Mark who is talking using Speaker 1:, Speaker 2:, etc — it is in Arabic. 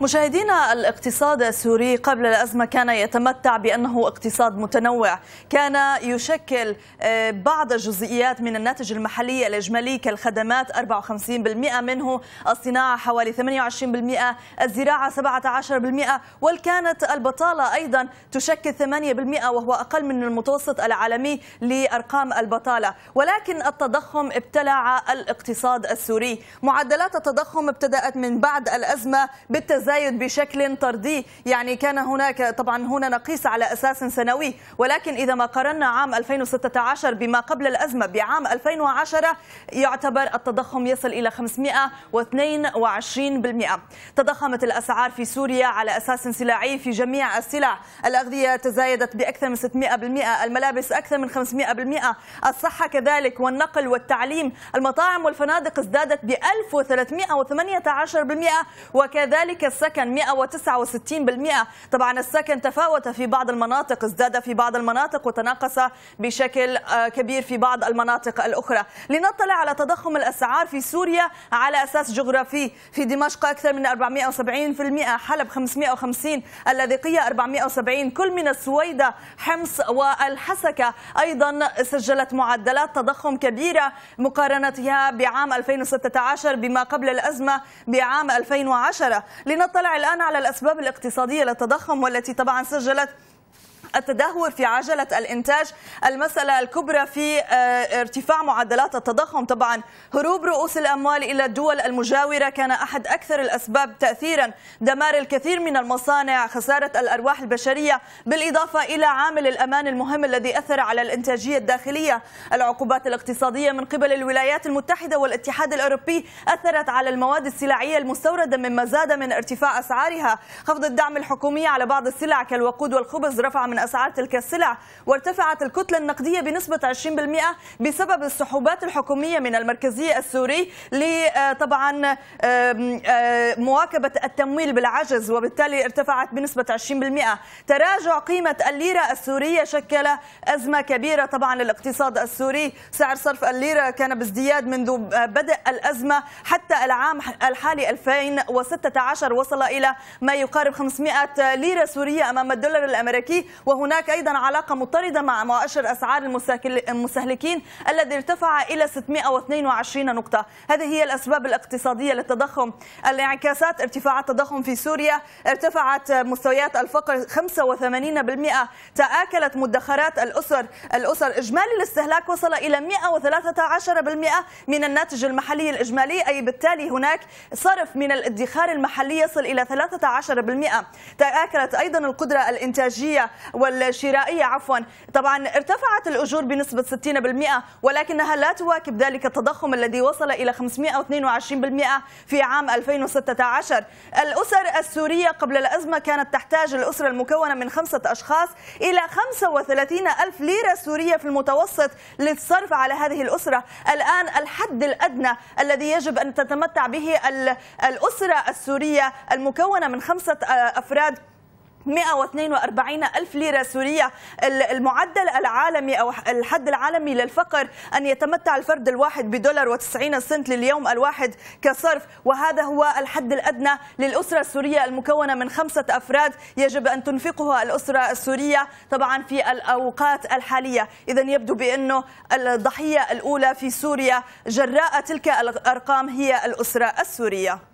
Speaker 1: مشاهدينا الاقتصاد السوري قبل الأزمة كان يتمتع بأنه اقتصاد متنوع كان يشكل آه، بعض الجزئيات من الناتج المحلي الإجمالي كالخدمات 54% منه الصناعة حوالي 28% الزراعة 17% والكانت البطالة أيضا تشكل 8% وهو أقل من المتوسط العالمي لأرقام البطالة ولكن التضخم ابتلع الاقتصاد السوري معدلات التضخم ابتدأت من بعد الأزمة بالتزايد الزايد بشكل طردي يعني كان هناك طبعا هنا نقيس على أساس سنوي ولكن إذا ما قارنا عام 2016 بما قبل الأزمة بعام 2010 يعتبر التضخم يصل إلى 522% تضخمت الأسعار في سوريا على أساس سلعي في جميع السلع الأغذية تزايدت بأكثر من 600% الملابس أكثر من 500% الصحة كذلك والنقل والتعليم المطاعم والفنادق ازدادت ب 1318% وكذلك السكن 169% طبعا السكن تفاوت في بعض المناطق ازداد في بعض المناطق وتناقص بشكل آه، كبير في بعض المناطق الأخرى لنطلع على تضخم الأسعار في سوريا على أساس جغرافي في دمشق أكثر من 470% حلب 550 اللاذقية 470 كل من السويدة حمص والحسكة أيضا سجلت معدلات تضخم كبيرة مقارنتها بعام 2016 بما قبل الأزمة بعام 2010 لنطلع نطلع الآن على الأسباب الاقتصادية للتضخم والتي طبعا سجلت التدهور في عجلة الإنتاج المسألة الكبرى في آه، ارتفاع معدلات التضخم طبعا هروب رؤوس الأموال إلى الدول المجاورة كان أحد أكثر الأسباب تأثيرا دمار الكثير من المصانع خسارة الأرواح البشرية بالإضافة إلى عامل الأمان المهم الذي أثر على الإنتاجية الداخلية العقوبات الاقتصادية من قبل الولايات المتحدة والاتحاد الأوروبي أثرت على المواد السلعية المستوردة مما زاد من ارتفاع أسعارها خفض الدعم الحكومي على بعض السلع كالوقود والخبز رفع من أسعار تلك السلع وارتفعت الكتلة النقدية بنسبة 20% بسبب السحوبات الحكومية من المركزية السوري لطبعا آه، آه، مواكبة التمويل بالعجز وبالتالي ارتفعت بنسبة 20% تراجع قيمة الليرة السورية شكل أزمة كبيرة طبعا للاقتصاد السوري سعر صرف الليرة كان بازدياد منذ بدء الأزمة حتى العام الحالي 2016 وصل إلى ما يقارب 500 ليرة سورية أمام الدولار الأمريكي و وهناك أيضا علاقة مضطردة مع مؤشر أسعار المستهلكين الذي ارتفع إلى 622 نقطة هذه هي الأسباب الاقتصادية للتضخم الانعكاسات ارتفاع التضخم في سوريا ارتفعت مستويات الفقر 85% تآكلت مدخرات الأسر الأسر إجمالي الاستهلاك وصل إلى 113% من الناتج المحلي الإجمالي أي بالتالي هناك صرف من الادخار المحلي يصل إلى 13% تآكلت أيضا القدرة الإنتاجية والشرائية عفوا طبعا ارتفعت الأجور بنسبة 60% ولكنها لا تواكب ذلك التضخم الذي وصل إلى 522% في عام 2016 الأسر السورية قبل الأزمة كانت تحتاج الأسرة المكونة من خمسة أشخاص إلى 35 ألف ليرة سورية في المتوسط للصرف على هذه الأسرة الآن الحد الأدنى الذي يجب أن تتمتع به الأسرة السورية المكونة من خمسة آه، أفراد 142 ألف ليرة سورية المعدل العالمي أو الحد العالمي للفقر أن يتمتع الفرد الواحد بدولار و90 سنت لليوم الواحد كصرف وهذا هو الحد الأدنى للأسرة السورية المكونة من خمسة أفراد يجب أن تنفقها الأسرة السورية طبعا في الأوقات الحالية إذا يبدو بأنه الضحية الأولى في سوريا جراء تلك الأرقام هي الأسرة السورية